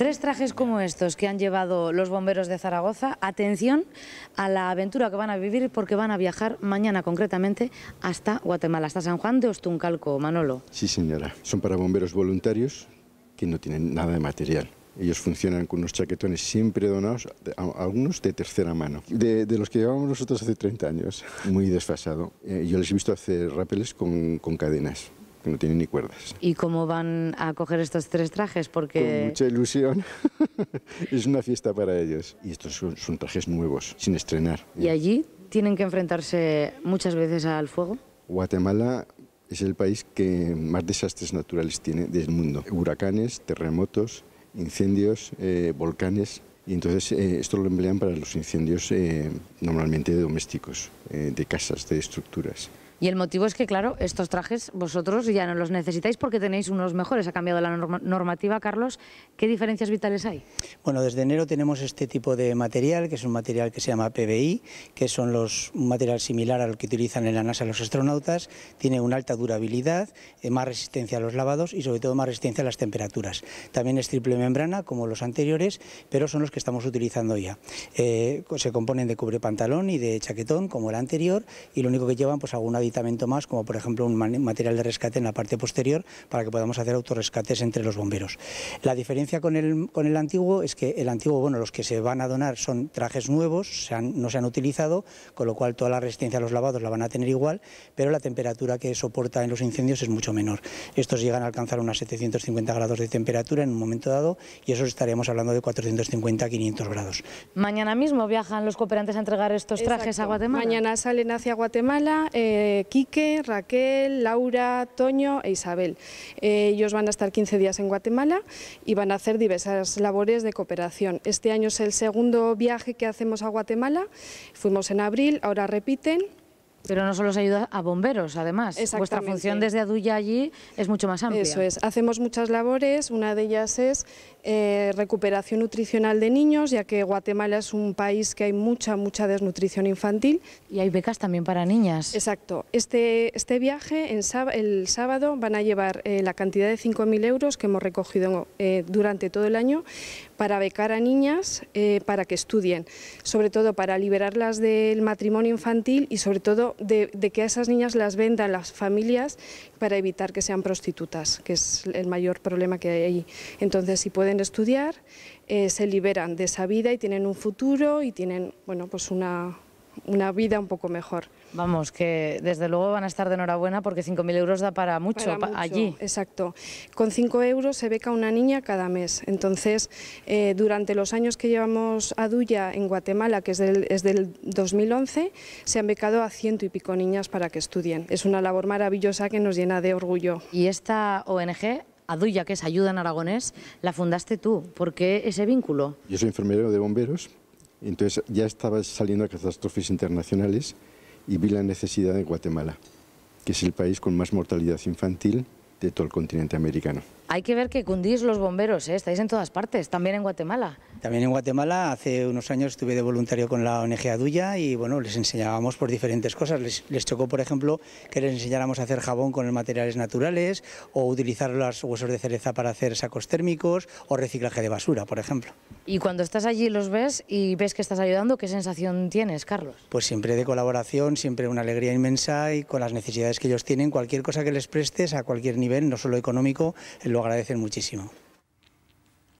Tres trajes como estos que han llevado los bomberos de Zaragoza. Atención a la aventura que van a vivir porque van a viajar mañana concretamente hasta Guatemala, hasta San Juan de Ostuncalco. Manolo. Sí, señora. Son para bomberos voluntarios que no tienen nada de material. Ellos funcionan con unos chaquetones siempre donados algunos de tercera mano, de, los que llevamos nosotros hace 30 años, muy desfasado. Eh, yo les he visto hacer rápeles con cadenas que no tienen ni cuerdas. ¿Y cómo van a coger estos tres trajes? Porque... Con mucha ilusión. es una fiesta para ellos. Y estos son, trajes nuevos, sin estrenar. ¿Y allí tienen que enfrentarse muchas veces al fuego? Guatemala es el país que más desastres naturales tiene del mundo. Huracanes, terremotos, incendios, eh, volcanes. Y entonces eh, esto lo emplean para los incendios eh, normalmente domésticos, de casas, de estructuras. Y el motivo es que, claro, estos trajes vosotros ya no los necesitáis porque tenéis unos mejores. Ha cambiado la normativa, Carlos. ¿Qué diferencias vitales hay? Bueno, desde enero tenemos este tipo de material, que es un material que se llama PBI, que son los, un material similar al que utilizan en la NASA los astronautas. Tiene una alta durabilidad, eh, más resistencia a los lavados y sobre todo más resistencia a las temperaturas. También es triple membrana, como los anteriores, pero son los que estamos utilizando ya. Eh, se componen de cubre pantalón y de chaquetón, como el anterior, y lo único que llevan, pues alguna más, como por ejemplo un material de rescate en la parte posterior para que podamos hacer autorrescates entre los bomberos. La diferencia con el, con el antiguo es que el antiguo, bueno, los que se van a donar son trajes nuevos, se han, no se han utilizado, con lo cual toda la resistencia a los lavados la van a tener igual, pero la temperatura que soporta en los incendios es mucho menor. Estos llegan a alcanzar unas 750 grados de temperatura en un momento dado y eso estaríamos hablando de 450-500 a grados. Mañana mismo viajan los cooperantes a entregar estos trajes a Guatemala. Mañana salen hacia Guatemala. Eh, Quique, Raquel, Laura, Toño e Isabel. Eh, ellos van a estar 15 días en Guatemala y van a hacer diversas labores de cooperación. Este año es el segundo viaje que hacemos a Guatemala, fuimos en abril, ahora repiten pero no solo se ayuda a bomberos, además. Vuestra función desde Aduya allí es mucho más amplia. Eso es. Hacemos muchas labores. Una de ellas es eh, recuperación nutricional de niños, ya que Guatemala es un país que hay mucha, mucha desnutrición infantil. Y hay becas también para niñas. Exacto. Este, este viaje, en el sábado, van a llevar eh, la cantidad de 5.000 euros que hemos recogido eh, durante todo el año para becar a niñas para que estudien, sobre todo para liberarlas del matrimonio infantil y sobre todo de, que a esas niñas las vendan las familias para evitar que sean prostitutas, que es el mayor problema que hay ahí. Entonces, si pueden estudiar, eh, se liberan de esa vida y tienen un futuro y tienen bueno, pues una, una vida un poco mejor. Vamos, que desde luego van a estar de enhorabuena porque 5.000 euros da para mucho, allí. Exacto. Con 5 euros se beca una niña cada mes. Entonces, eh, durante los años que llevamos a Duya en Guatemala, que es del, es del 2011, se han becado a ciento y pico niñas para que estudien. Es una labor maravillosa que nos llena de orgullo. Y esta ONG Aduya, que es Ayuda en Aragonés, la fundaste tú. ¿Por qué ese vínculo? Yo soy enfermero de bomberos entonces ya estaba saliendo a catástrofes internacionales y vi la necesidad de Guatemala, que es el país con más mortalidad infantil de todo el continente americano. Hay que ver que cundís los bomberos, ¿eh? estáis en todas partes, también en Guatemala. También en Guatemala hace unos años estuve de voluntario con la ONG Aduya y bueno, les enseñábamos por diferentes cosas. Les, chocó, por ejemplo, que les enseñáramos a hacer jabón con materiales naturales o utilizar los huesos de cereza para hacer sacos térmicos o reciclaje de basura, por ejemplo. Y cuando estás allí los ves y ves que estás ayudando, ¿qué sensación tienes, Carlos? Pues siempre de colaboración, siempre una alegría inmensa y con las necesidades que ellos tienen, cualquier cosa que les prestes a cualquier nivel, no solo económico, lo agradecen muchísimo.